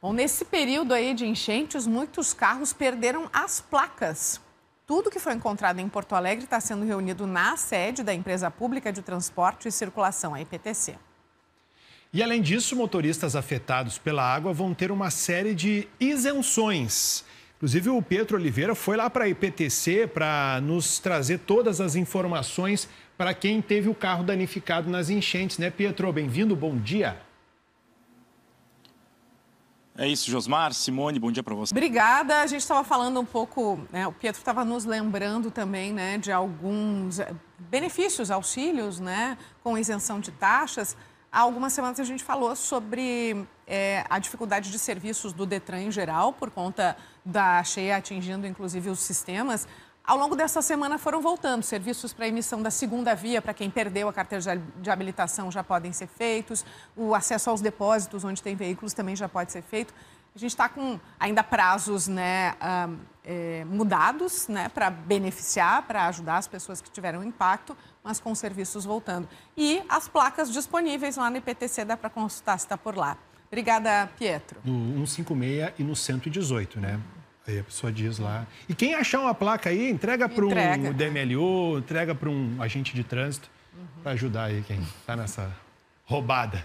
Bom, nesse período aí de enchentes, muitos carros perderam as placas. Tudo que foi encontrado em Porto Alegre está sendo reunido na sede da empresa pública de transporte e circulação, a IPTC. E além disso, motoristas afetados pela água vão ter uma série de isenções. Inclusive, o Pedro Oliveira foi lá para a IPTC para nos trazer todas as informações para quem teve o carro danificado nas enchentes, né, Pietro? Bem-vindo, bom dia. É isso, Josmar, Simone, bom dia para você. Obrigada. A gente estava falando um pouco, né, o Pietro estava nos lembrando também, né, de alguns eh, benefícios, auxílios, né, com isenção de taxas. Há algumas semanas a gente falou sobre é, a dificuldade de serviços do Detran em geral, por conta da cheia atingindo inclusive os sistemas. Ao longo dessa semana foram voltando serviços para emissão da segunda via, para quem perdeu a carteira de habilitação já podem ser feitos, o acesso aos depósitos onde tem veículos também já pode ser feito. A gente está com ainda prazos né, eh, mudados né, para beneficiar, para ajudar as pessoas que tiveram impacto, mas com serviços voltando. E as placas disponíveis lá no IPTC dá para consultar se está por lá. Obrigada, Pietro. No 156 e no 118, né? Aí é, a pessoa diz lá. E quem achar uma placa aí, entrega para um DMLU, entrega para um agente de trânsito, uhum. para ajudar aí quem está nessa roubada.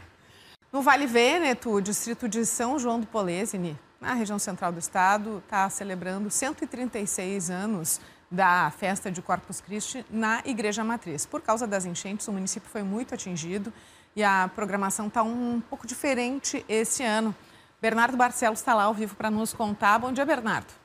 No Vale Vêneto, né, distrito de São João do Polesine, na região central do estado, está celebrando 136 anos da festa de Corpus Christi na Igreja Matriz. Por causa das enchentes, o município foi muito atingido e a programação está um pouco diferente esse ano. Bernardo Barcelos está lá ao vivo para nos contar. Bom dia, Bernardo.